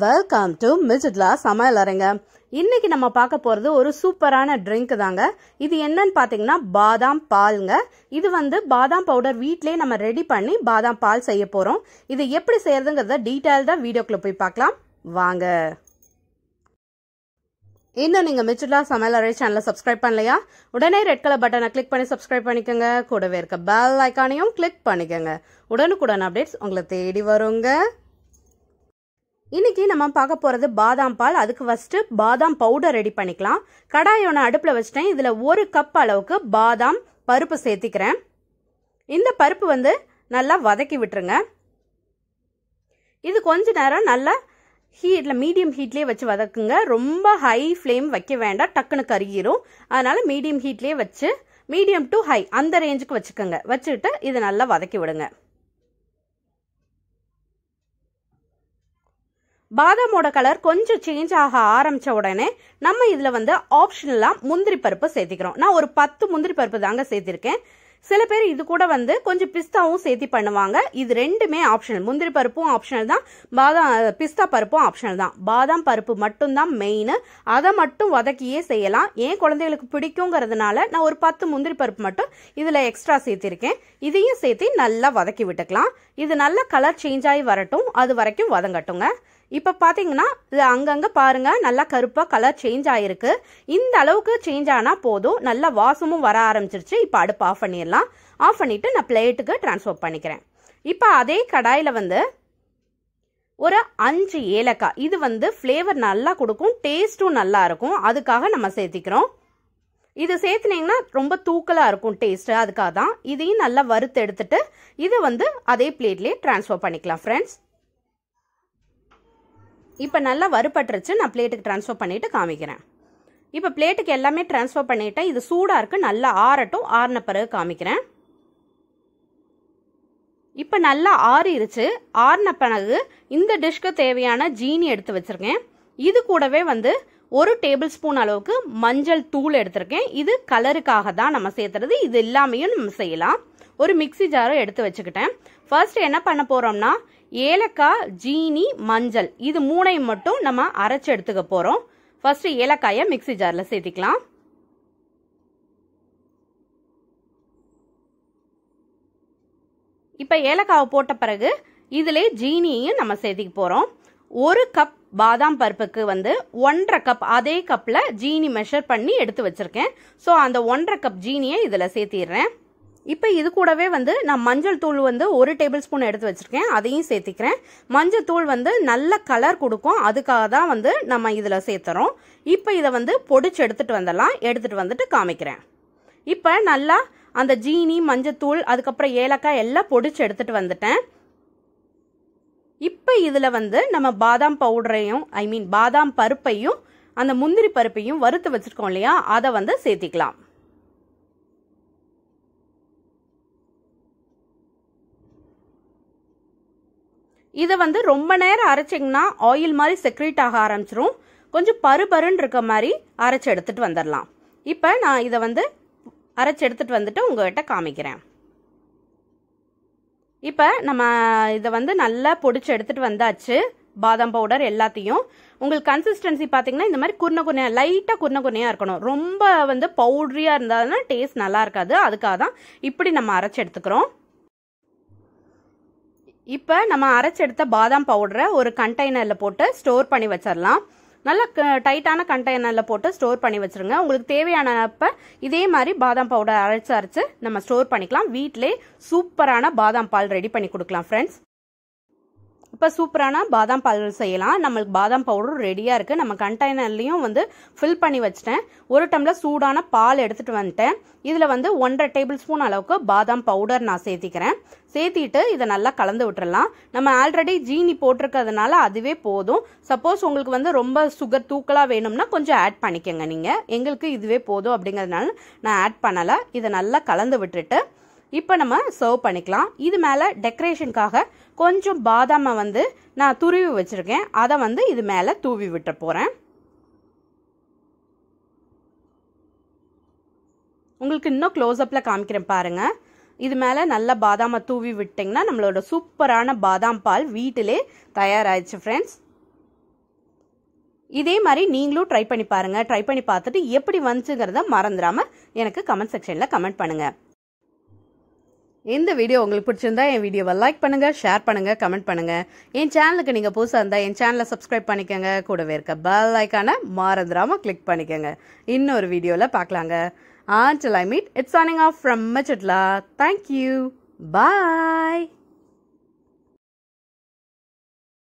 welcome to மிஜிட்லா அறைங்க இன்னைக்கு நம்ம பார்க்க போகிறது ஒரு சூப்பரான ட்ரிங்க் தாங்க இது என்னன்னு பார்த்தீங்கன்னா பாதாம் பால்ங்க இது வந்து பாதாம் பவுடர் வீட்டிலே நம்ம ரெடி பண்ணி பாதாம் பால் செய்ய போகிறோம் இது எப்படி செய்யறதுங்கிறத டீட்டெயில்டாக வீடியோக்குள்ளே போய் பார்க்கலாம் வாங்க இன்னும் நீங்கள் மிச்சுலா சமையலறை சேனலை சப்ஸ்கிரைப் பண்ணலையா உடனே ரெட் கலர் பட்டனை கிளிக் பண்ணி சப்ஸ்கிரைப் பண்ணிக்கோங்க கூடவே இருக்க பெல் ஐக்கானையும் கிளிக் பண்ணிக்கோங்க உடனுக்குடன் அப்டேட்ஸ் உங்களை தேடி வருங்க இன்றைக்கி நம்ம பார்க்க போகிறது பாதாம் பால் அதுக்கு ஃபஸ்ட்டு பாதாம் பவுடர் ரெடி பண்ணிக்கலாம் கடாய் ஒன்று அடுப்பில் வச்சுட்டேன் இதில் ஒரு கப் அளவுக்கு பாதாம் பருப்பு சேர்த்திக்கிறேன் இந்த பருப்பு வந்து நல்லா வதக்கி விட்டுருங்க இது கொஞ்ச நேரம் நல்லா ஹீட்டில் மீடியம் ஹீட்லேயே வச்சு வதக்குங்க ரொம்ப ஹை ஃப்ளேம் வைக்க வேண்டாம் டக்குன்னு கருகிரும் அதனால் மீடியம் ஹீட்லேயே வச்சு மீடியம் டு ஹை அந்த ரேஞ்சுக்கு வச்சுக்கோங்க வச்சுக்கிட்டு இது நல்லா வதக்கி விடுங்க பாதாமோட கலர் கொஞ்சம் சேஞ்ச் ஆக ஆரம்பித்த உடனே நம்ம இதில் வந்து ஆப்ஷனலாக முந்திரி பருப்பு சேர்த்திக்கிறோம் நான் ஒரு பத்து முந்திரி பருப்பு தாங்க சேர்த்திருக்கேன் சில பேர் இது கூட வந்து கொஞ்சம் பிஸ்தாவும் சேர்த்தி பண்ணுவாங்க இது ரெண்டுமே ஆப்ஷனல் முந்திரி பருப்பும் ஆப்ஷனல் தான் பாதாம் பிஸ்தா பருப்பும் ஆப்ஷனல் தான் பாதாம் பருப்பு மட்டும்தான் மெயின் அதை மட்டும் வதக்கியே செய்யலாம் ஏன் குழந்தைகளுக்கு பிடிக்குங்கிறதுனால நான் ஒரு பத்து முந்திரி பருப்பு மட்டும் இதில் எக்ஸ்ட்ரா சேர்த்திருக்கேன் இதையும் சேர்த்து நல்லா வதக்கி விட்டுக்கலாம் இது நல்லா கலர் சேஞ்ச் ஆகி வரட்டும் அது வரைக்கும் வதங்கட்டுங்க இப்போ பார்த்தீங்கன்னா இது அங்கங்கே பாருங்கள் நல்லா கருப்பாக கலர் சேஞ்ச் ஆகிருக்கு இந்த அளவுக்கு சேஞ்ச் ஆனால் போதும் நல்லா வாசமும் வர ஆரம்பிச்சிருச்சு இப்போ அடுப்பு ஆஃப் பண்ணிடலாம் ஆஃப் பண்ணிவிட்டு நான் பிளேட்டுக்கு ட்ரான்ஸ்ஃபர் பண்ணிக்கிறேன் இப்போ அதே கடாயில் வந்து ஒரு அஞ்சு ஏலக்காய் இது வந்து ஃப்ளேவர் நல்லா கொடுக்கும் டேஸ்ட்டும் நல்லா இருக்கும் அதுக்காக நம்ம சேர்த்திக்கிறோம் இது சேர்த்துனீங்கன்னா ரொம்ப தூக்கலாக இருக்கும் டேஸ்ட்டு அதுக்காக தான் இதையும் நல்லா வறுத்து எடுத்துட்டு இது வந்து அதே பிளேட்லேயே ட்ரான்ஸ்ஃபர் பண்ணிக்கலாம் ஃப்ரெண்ட்ஸ் இப்போ நல்லா வறுபட்டுருச்சு நான் பிளேட்டுக்கு ட்ரான்ஸ்ஃபர் பண்ணிவிட்டு காமிக்கிறேன் இப்போ பிளேட்டுக்கு எல்லாமே ட்ரான்ஸ்ஃபர் பண்ணிவிட்டேன் இது சூடாக இருக்குது நல்லா ஆறட்டும் ஆறின பிறகு காமிக்கிறேன் இப்போ நல்லா ஆறிருச்சு ஆறின பிறகு இந்த டிஷ்க்கு தேவையான ஜீனி எடுத்து வச்சுருக்கேன் இது கூடவே வந்து ஒரு டேபிள் ஸ்பூன் அளவுக்கு மஞ்சள் தூள் எடுத்திருக்கேன் இது கலருக்காக தான் நம்ம சேர்த்துறது இது எல்லாமே நம்ம செய்யலாம் ஒரு மிக்சி ஜாரும் எடுத்து வச்சுக்கிட்டேன் ஃபர்ஸ்ட் என்ன பண்ண போகிறோம்னா ஏலக்காய் ஜீனி மஞ்சள் இது மூணையும் மட்டும் நம்ம அரைச்சி எடுத்துக்க போகிறோம் ஃபர்ஸ்ட் ஏலக்காயை மிக்சி ஜாரில் சேர்த்திக்கலாம் இப்போ ஏலக்காவை போட்ட பிறகு இதிலே ஜீனியையும் நம்ம சேர்த்திக்க போகிறோம் ஒரு கப் பாதாம் பருப்புக்கு வந்து ஒன்றரை கப் அதே கப்பில் ஜீனி மெஷர் பண்ணி எடுத்து வச்சுருக்கேன் ஸோ அந்த ஒன்றரை கப் ஜீனியை இதில் சேர்த்திடுறேன் இப்போ இது கூடவே வந்து நான் மஞ்சள் தூள் வந்து ஒரு டேபிள் ஸ்பூன் எடுத்து வச்சுருக்கேன் அதையும் சேர்த்திக்கிறேன் மஞ்சள் தூள் வந்து நல்ல கலர் கொடுக்கும் அதுக்காக தான் வந்து நம்ம இதில் சேர்த்துறோம் இப்போ இதை வந்து பொடிச்சு எடுத்துகிட்டு வந்துடலாம் எடுத்துகிட்டு வந்துட்டு காமிக்கிறேன் இப்போ நல்லா அந்த ஜீனி மஞ்சத்தூள் அதுக்கப்புறம் ஏலக்காய் எல்லாம் பொடிச்சு எடுத்துகிட்டு வந்துட்டேன் இப்போ இதில் வந்து நம்ம பாதாம் பவுடரையும் ஐ மீன் பாதாம் பருப்பையும் அந்த முந்திரி பருப்பையும் வறுத்து வச்சுருக்கோம் இல்லையா அதை வந்து சேர்த்திக்கலாம் இதை வந்து ரொம்ப நேரம் அரைச்சிங்கன்னா ஆயில் மாதிரி செக்ரேட் ஆக ஆரம்பிச்சிரும் கொஞ்சம் பருபருன்னு இருக்க மாதிரி அரைச்சி எடுத்துகிட்டு வந்துடலாம் இப்போ நான் இதை வந்து அரைச்சி எடுத்துகிட்டு வந்துட்டு உங்கள்கிட்ட காமிக்கிறேன் இப்போ நம்ம இதை வந்து நல்லா பொடிச்சு எடுத்துகிட்டு வந்தாச்சு பாதாம் பவுடர் எல்லாத்தையும் உங்களுக்கு கன்சிஸ்டன்சி பார்த்தீங்கன்னா இந்த மாதிரி குருண குருணையாக லைட்டாக குருண குருணையாக இருக்கணும் ரொம்ப வந்து பவுட்ரியாக இருந்தாலும் டேஸ்ட் நல்லா இருக்காது அதுக்காக தான் இப்படி நம்ம அரைச்சி எடுத்துக்கிறோம் இப்போ நம்ம அரைச்செடுத்த பாதாம் பவுடரை ஒரு கண்டெய்னரில் போட்டு ஸ்டோர் பண்ணி வச்சிடலாம் நல்லா டைட்டான கண்டெய்னரில் போட்டு ஸ்டோர் பண்ணி வச்சுருங்க உங்களுக்கு தேவையான அப்போ இதே மாதிரி பாதாம் பவுடர் அரைச்சி அரைச்சு நம்ம ஸ்டோர் பண்ணிக்கலாம் வீட்டிலே சூப்பரான பாதாம் பால் ரெடி பண்ணி கொடுக்கலாம் ஃப்ரெண்ட்ஸ் இப்போ சூப்பரான பாதாம் பால்கள் செய்யலாம் நம்மளுக்கு பாதாம் பவுடரும் ரெடியாக இருக்குது நம்ம கண்டெய்னர்லேயும் வந்து ஃபில் பண்ணி வச்சிட்டேன் ஒரு டம்ளர் சூடான பால் எடுத்துகிட்டு வந்துட்டேன் இதில் வந்து ஒன்றரை டேபிள் ஸ்பூன் அளவுக்கு பாதாம் பவுடர் நான் சேர்த்திக்கிறேன் சேர்த்திட்டு இதை நல்லா கலந்து விட்டுறலாம் நம்ம ஆல்ரெடி ஜீனி போட்டிருக்கிறதுனால அதுவே போதும் சப்போஸ் உங்களுக்கு வந்து ரொம்ப சுகர் தூக்கலாக வேணும்னா கொஞ்சம் ஆட் பண்ணிக்கோங்க நீங்கள் எங்களுக்கு இதுவே போதும் அப்படிங்கிறதுனால நான் ஆட் பண்ணலை இதை நல்லா கலந்து விட்டுட்டு இப்போ நம்ம சர்வ் பண்ணிக்கலாம் இது மேலே டெக்கரேஷனுக்காக கொஞ்சம் பாதாமை வந்து நான் துருவி வச்சுருக்கேன் அதை வந்து இது மேலே தூவி விட்டுற போகிறேன் உங்களுக்கு இன்னும் க்ளோஸ்அப்பில் காமிக்கிறேன் பாருங்கள் இது மேலே நல்ல பாதாமை தூவி விட்டிங்கன்னா நம்மளோட சூப்பரான பாதாம் பால் வீட்டிலே தயாராகிடுச்சு ஃப்ரெண்ட்ஸ் இதே மாதிரி நீங்களும் ட்ரை பண்ணி பாருங்கள் ட்ரை பண்ணி பார்த்துட்டு எப்படி வந்துச்சுங்கிறத மறந்துடாமல் எனக்கு கமெண்ட் செக்ஷனில் கமெண்ட் பண்ணுங்கள் இந்த வீடியோ உங்களுக்கு பிடிச்சிருந்தா என் வீடியோவை லைக் பண்ணுங்கள் ஷேர் பண்ணுங்கள் கமெண்ட் பண்ணுங்கள் என் சேனலுக்கு நீங்கள் புதுசாக இருந்தால் என் சேனலை சப்ஸ்கிரைப் பண்ணிக்கோங்க கூடவே இருக்க பெல் ஐக்கான மறந்துடாமல் கிளிக் பண்ணிக்கோங்க இன்னொரு வீடியோவில் பார்க்கலாங்க ஆன்டில் ஐ மீட் இட்ஸ் ஆனிங் ஆஃப் ஃப்ரம் மச்சட்லா தேங்க்யூ பாய்